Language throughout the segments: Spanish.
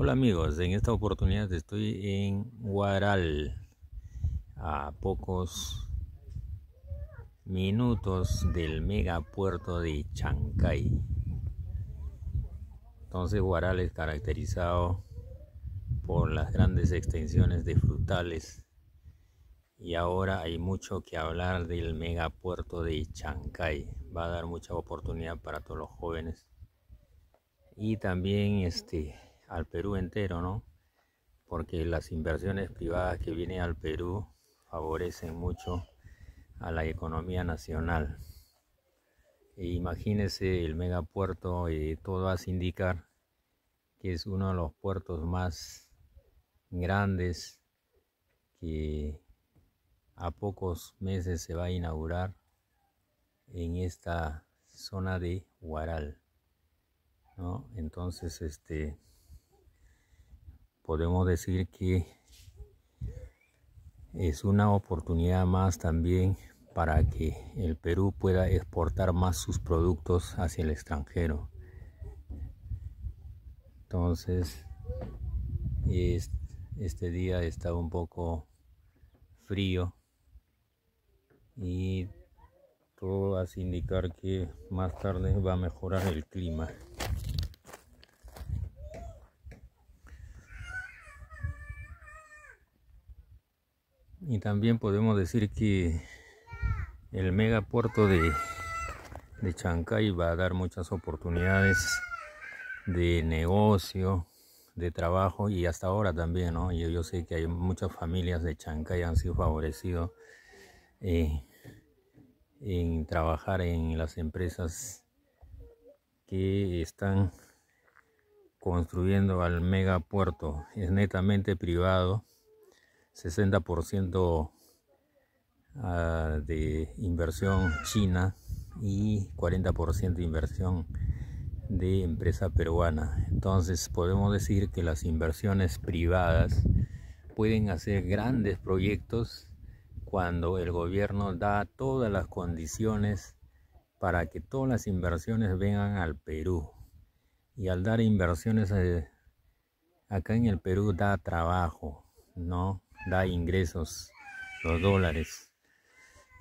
Hola amigos, en esta oportunidad estoy en Guaral, a pocos minutos del megapuerto de Chancay. Entonces Guaral es caracterizado por las grandes extensiones de frutales y ahora hay mucho que hablar del megapuerto de Chancay. Va a dar mucha oportunidad para todos los jóvenes y también este al Perú entero, ¿no? Porque las inversiones privadas que vienen al Perú favorecen mucho a la economía nacional. E imagínese el megapuerto, y eh, todo hace indicar que es uno de los puertos más grandes que a pocos meses se va a inaugurar en esta zona de Huaral. ¿no? Entonces, este, podemos decir que es una oportunidad más también para que el Perú pueda exportar más sus productos hacia el extranjero. Entonces, este día está un poco frío y todo hace indicar que más tarde va a mejorar el clima. y también podemos decir que el megapuerto de, de Chancay va a dar muchas oportunidades de negocio, de trabajo y hasta ahora también, Yo, sé que hay muchas familias de Chancay han sido favorecidas eh, en trabajar en las empresas que están construyendo al megapuerto. Es netamente privado 60% ah, de inversión china y 40% de inversión de empresa peruana. Entonces podemos decir que las inversiones privadas pueden hacer grandes proyectos cuando el gobierno da todas las condiciones para que todas las inversiones vengan al Perú. Y al dar inversiones eh, acá en el Perú da trabajo, ¿no? da ingresos, los dólares.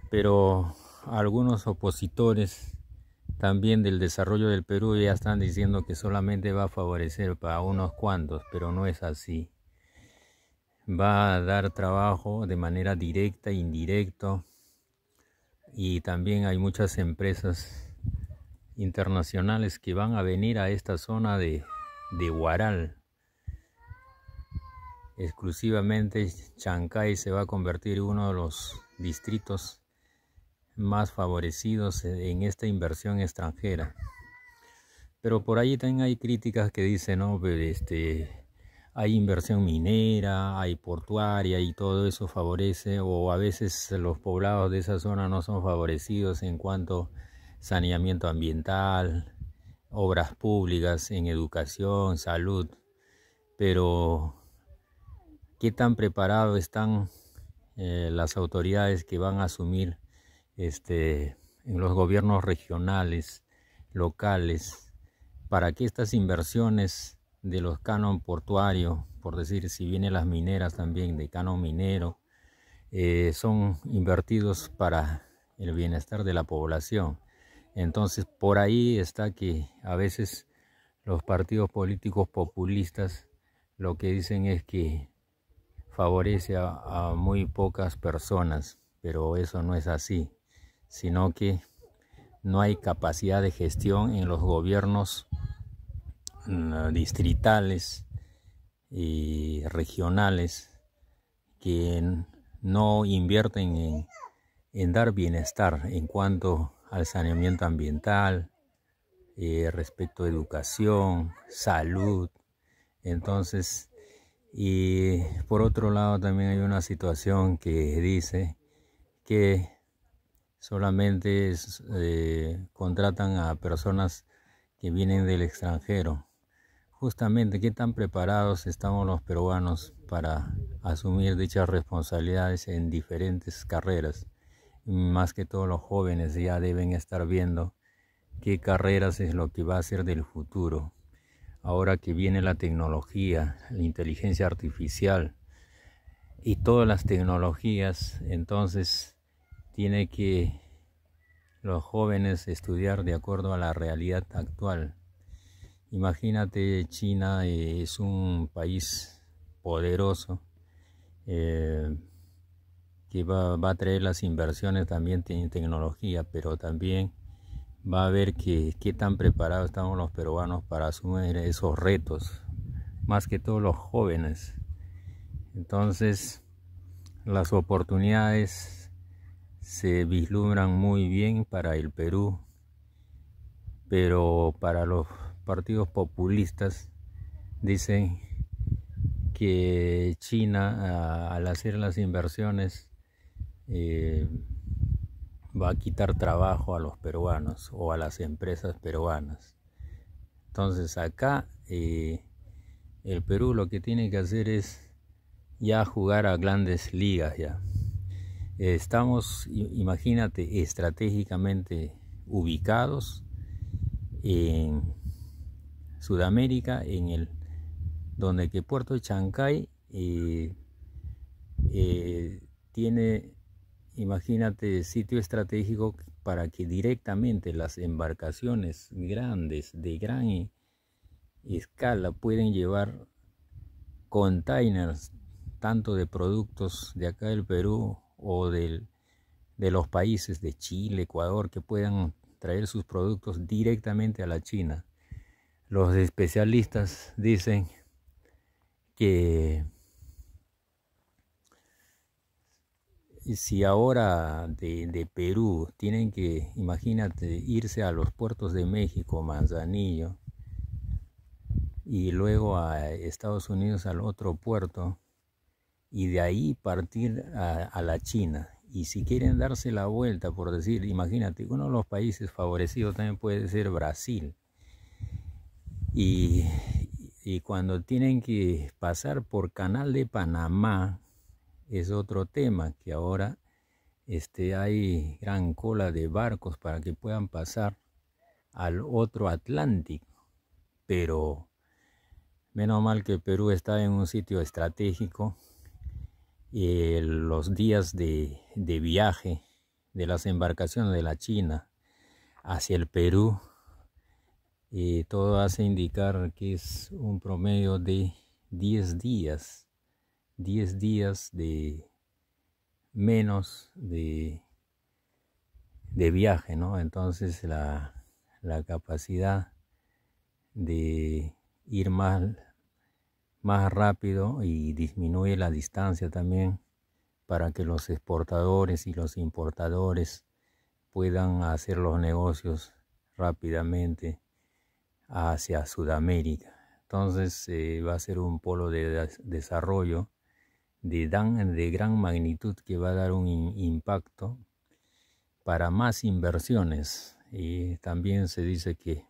Pero algunos opositores también del desarrollo del Perú ya están diciendo que solamente va a favorecer para unos cuantos, pero no es así. Va a dar trabajo de manera directa, e indirecto y también hay muchas empresas internacionales que van a venir a esta zona de, de Huaral exclusivamente Chancay se va a convertir uno de los distritos más favorecidos en esta inversión extranjera. Pero por ahí también hay críticas que dicen, no, este, hay inversión minera, hay portuaria y todo eso favorece, o a veces los poblados de esa zona no son favorecidos en cuanto a saneamiento ambiental, obras públicas, en educación, salud, pero qué tan preparados están eh, las autoridades que van a asumir este, en los gobiernos regionales, locales, para que estas inversiones de los canon portuarios, por decir, si vienen las mineras también, de canon minero, eh, son invertidos para el bienestar de la población. Entonces, por ahí está que a veces los partidos políticos populistas lo que dicen es que favorece a, muy pocas personas, pero eso no es así, sino que no hay capacidad de gestión en los gobiernos mm, distritales y regionales que no invierten en, dar bienestar en cuanto al saneamiento ambiental, eh, respecto a educación, salud. Entonces, y por otro lado también hay una situación que dice que solamente eh, contratan a personas que vienen del extranjero. Justamente, ¿qué tan preparados estamos los peruanos para asumir dichas responsabilidades en diferentes carreras? Más que todos los jóvenes ya deben estar viendo qué carreras es lo que va a ser del futuro ahora que viene la tecnología, la inteligencia artificial y todas las tecnologías, entonces tiene que los jóvenes estudiar de acuerdo a la realidad actual. Imagínate, China es un país poderoso eh, que va, va, a traer las inversiones también en tecnología, pero también va a ver que, qué tan preparados estamos los peruanos para asumir esos retos, más que todos los jóvenes. Entonces, las oportunidades se vislumbran muy bien para el Perú, pero para los partidos populistas dicen que China al hacer las inversiones eh, va a quitar trabajo a los peruanos o a las empresas peruanas. Entonces acá eh, el Perú lo que tiene que hacer es ya jugar a grandes ligas ya. Estamos, imagínate, estratégicamente ubicados en Sudamérica, en el donde que Puerto Chancay eh, eh, tiene imagínate, sitio estratégico para que directamente las embarcaciones grandes de gran e-, escala pueden llevar containers tanto de productos de acá del Perú o de los países de Chile, Ecuador, que puedan traer sus productos directamente a la China. Los especialistas dicen que si ahora de, Perú tienen que, imagínate, irse a los puertos de México, Manzanillo, y luego a Estados Unidos al otro puerto, y de ahí partir a, la China. Y si quieren darse la vuelta, por decir, imagínate, uno de los países favorecidos también puede ser Brasil. y cuando tienen que pasar por Canal de Panamá, es otro tema que ahora este, hay gran cola de barcos para que puedan pasar al otro Atlántico. Pero menos mal que Perú está en un sitio estratégico. y eh, los días de, viaje de las embarcaciones de la China hacia el Perú, eh, todo hace indicar que es un promedio de 10 días 10 días de menos de, viaje, ¿no? Entonces la, capacidad de ir más, más rápido y disminuye la distancia también para que los exportadores y los importadores puedan hacer los negocios rápidamente hacia Sudamérica. Entonces eh, va a ser un polo de desarrollo de, gran magnitud que va a dar un impacto para más inversiones. Y también se dice que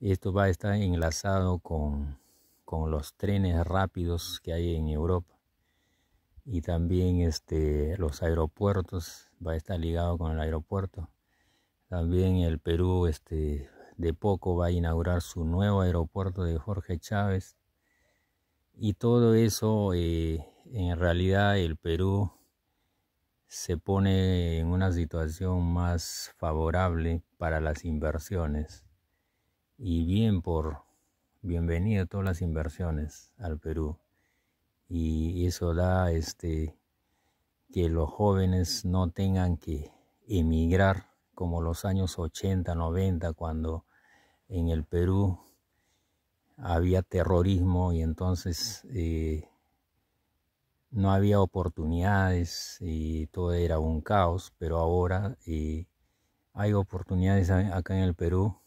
esto va a estar enlazado con, con los trenes rápidos que hay en Europa y también este, los aeropuertos, va a estar ligado con el aeropuerto. También el Perú este, de poco va a inaugurar su nuevo aeropuerto de Jorge Chávez. Y todo eso eh, en realidad el Perú se pone en una situación más favorable para las inversiones. Y bien por bienvenido todas las inversiones al Perú. Y eso da este que los jóvenes no tengan que emigrar como los años 80, 90 cuando en el Perú había terrorismo y entonces eh, no había oportunidades, y eh, todo era un caos, pero ahora eh, hay oportunidades acá en el Perú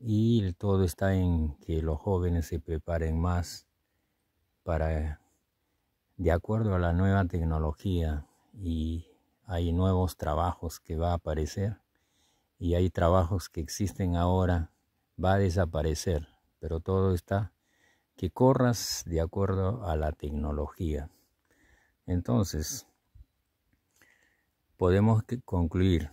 y todo está en que los jóvenes se preparen más para, de acuerdo a la nueva tecnología y hay nuevos trabajos que va a aparecer y hay trabajos que existen ahora, va a desaparecer, pero todo está que corras de acuerdo a la tecnología. Entonces, podemos concluir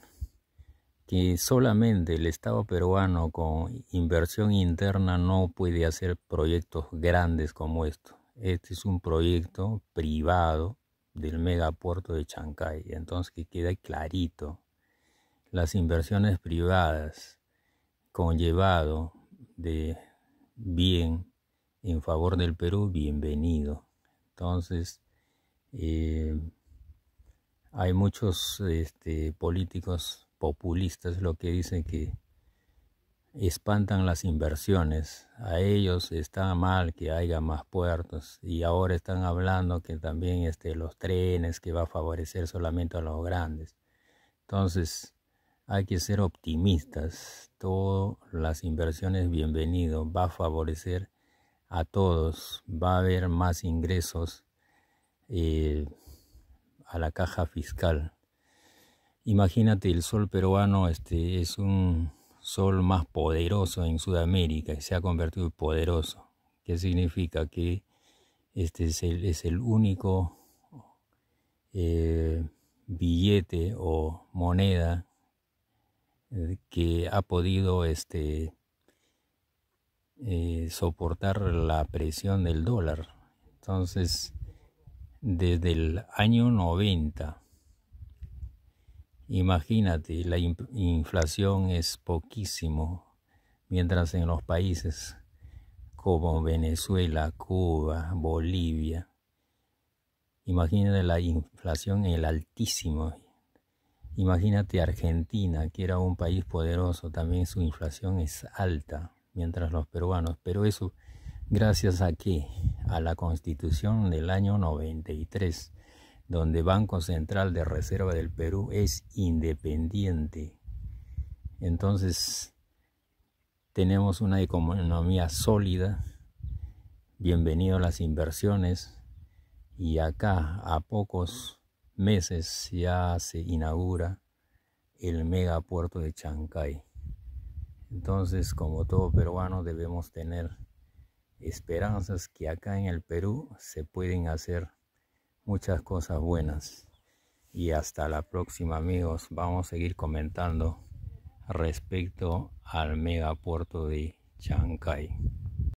que solamente el Estado peruano con inversión interna no puede hacer proyectos grandes como esto. Este es un proyecto privado del megapuerto de Chancay. Entonces que queda clarito, las inversiones privadas conllevado de bien en favor del Perú, bienvenido. Entonces, eh, hay muchos este, políticos populistas lo que dicen que espantan las inversiones. A ellos está mal que haya más puertos y ahora están hablando que también este, los trenes que va a favorecer solamente a los grandes. Entonces, hay que ser optimistas. Todas las inversiones, bienvenido, va a favorecer a todos, va a haber más ingresos eh, a la caja fiscal. Imagínate, el sol peruano este, es un sol más poderoso en Sudamérica y se ha convertido en poderoso. ¿Qué significa? Que este es el, es el único eh, billete o moneda eh, que ha podido este, eh, soportar la presión del dólar. Entonces, desde el año 90, imagínate, la inflación es poquísimo, mientras en los países como Venezuela, Cuba, Bolivia, imagínate la inflación, el altísimo. Imagínate Argentina, que era un país poderoso, también su inflación es alta mientras los peruanos. Pero eso, gracias a que a la constitución del año 93, donde Banco Central de Reserva del Perú es independiente. Entonces, tenemos una economía sólida, bienvenido a las inversiones y acá a pocos meses ya se inaugura el megapuerto de Chancay. Entonces, como todo peruano, debemos tener esperanzas que acá en el Perú se pueden hacer muchas cosas buenas. Y hasta la próxima, amigos. Vamos a seguir comentando respecto al megapuerto de Chancay.